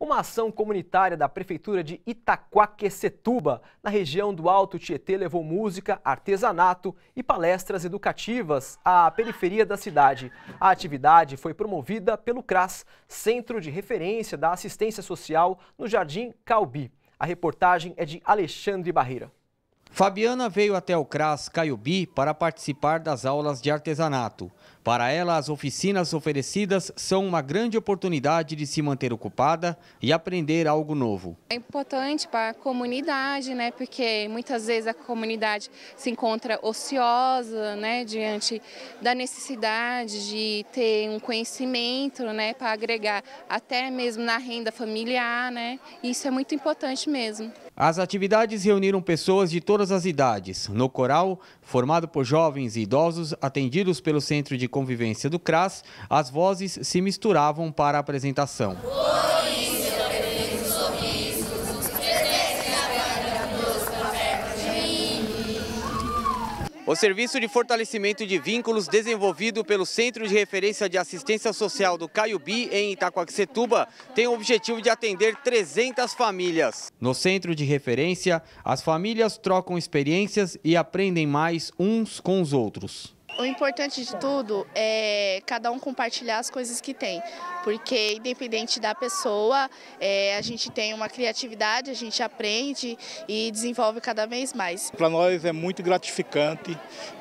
Uma ação comunitária da Prefeitura de Itaquaquecetuba, na região do Alto Tietê, levou música, artesanato e palestras educativas à periferia da cidade. A atividade foi promovida pelo CRAS, Centro de Referência da Assistência Social, no Jardim Calbi. A reportagem é de Alexandre Barreira. Fabiana veio até o CRAS Caiobi para participar das aulas de artesanato. Para ela, as oficinas oferecidas são uma grande oportunidade de se manter ocupada e aprender algo novo. É importante para a comunidade, né, porque muitas vezes a comunidade se encontra ociosa, né, diante da necessidade de ter um conhecimento, né, para agregar até mesmo na renda familiar, né. Isso é muito importante mesmo. As atividades reuniram pessoas de todas as idades. No coral, formado por jovens e idosos atendidos pelo Centro de Convivência do CRAS, as vozes se misturavam para a apresentação. O serviço de fortalecimento de vínculos desenvolvido pelo Centro de Referência de Assistência Social do Caiubi, em Itacoaxetuba, tem o objetivo de atender 300 famílias. No centro de referência, as famílias trocam experiências e aprendem mais uns com os outros. O importante de tudo é cada um compartilhar as coisas que tem, porque independente da pessoa, é, a gente tem uma criatividade, a gente aprende e desenvolve cada vez mais. Para nós é muito gratificante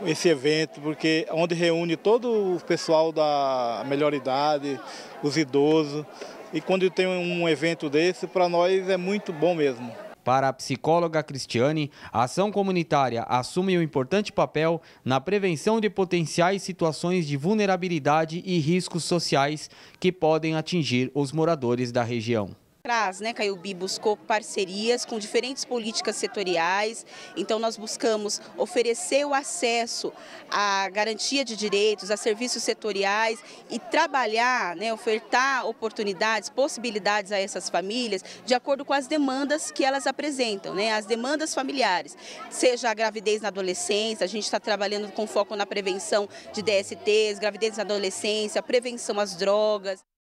esse evento, porque é onde reúne todo o pessoal da melhor idade, os idosos, e quando tem um evento desse, para nós é muito bom mesmo. Para a psicóloga Cristiane, a ação comunitária assume um importante papel na prevenção de potenciais situações de vulnerabilidade e riscos sociais que podem atingir os moradores da região atrás, né, Caiobi buscou parcerias com diferentes políticas setoriais, então nós buscamos oferecer o acesso à garantia de direitos, a serviços setoriais e trabalhar, né, ofertar oportunidades, possibilidades a essas famílias de acordo com as demandas que elas apresentam, né, as demandas familiares, seja a gravidez na adolescência, a gente está trabalhando com foco na prevenção de DSTs, gravidez na adolescência, prevenção às drogas.